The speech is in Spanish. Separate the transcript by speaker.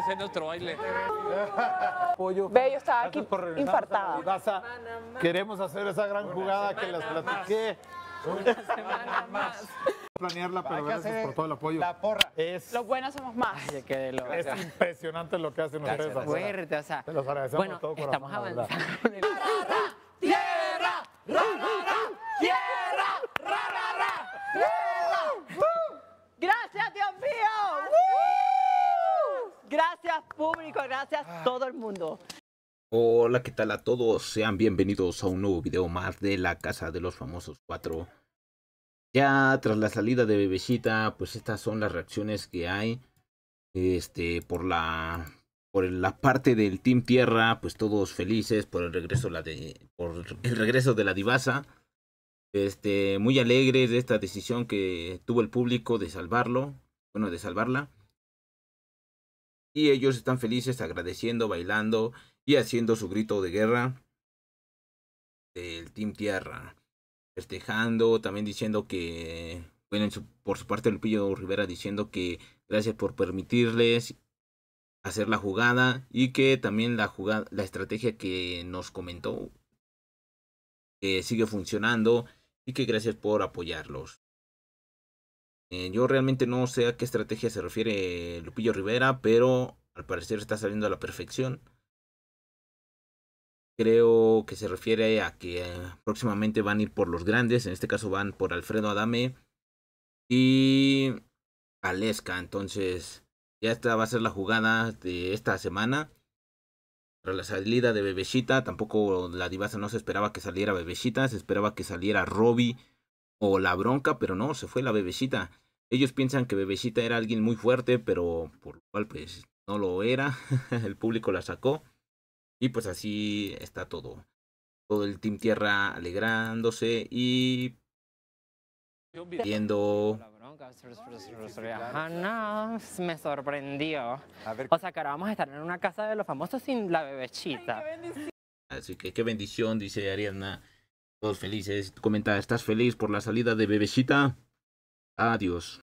Speaker 1: hacer nuestro baile. Pollo. Bello estaba aquí infartada. Queremos hacer esa gran jugada que les platiqué. Una semana más. Planearla, pero gracias por todo el apoyo. La porra. Es... Los buenos somos más. Ay, qué es impresionante lo que hacen gracias, Es Fuerte, o sea. Te los agradecemos bueno, todo corazón, Estamos avanzando. ¡Tierra! ¡Tierra! ¡Tierra! público, gracias ah. todo el mundo. Hola, ¿qué tal a todos? Sean bienvenidos a un nuevo video más de la Casa de los Famosos 4. Ya tras la salida de Bebecita, pues estas son las reacciones que hay. Este, por la por la parte del Team Tierra, pues todos felices por el regreso la de por el regreso de la divasa. Este, muy alegres de esta decisión que tuvo el público de salvarlo, bueno, de salvarla y ellos están felices agradeciendo, bailando y haciendo su grito de guerra del Team Tierra, festejando, también diciendo que, bueno, por su parte Lupillo Rivera diciendo que gracias por permitirles hacer la jugada y que también la jugada, la estrategia que nos comentó sigue funcionando y que gracias por apoyarlos. Eh, yo realmente no sé a qué estrategia se refiere Lupillo Rivera, pero al parecer está saliendo a la perfección. Creo que se refiere a que eh, próximamente van a ir por los grandes, en este caso van por Alfredo Adame y Alesca. Entonces, ya esta va a ser la jugada de esta semana. Tras la salida de Bebecita. tampoco la divasa no se esperaba que saliera Bebecita. se esperaba que saliera Robbie o la bronca, pero no, se fue la bebecita. Ellos piensan que bebecita era alguien muy fuerte, pero por lo cual pues no lo era. el público la sacó. Y pues así está todo. Todo el Team Tierra alegrándose y viendo me sorprendió. O sea, que ahora vamos a estar en una casa de los famosos sin la bebecita Así que qué bendición, dice Ariadna. Todos felices. Comenta, ¿estás feliz por la salida de Bebesita? Adiós.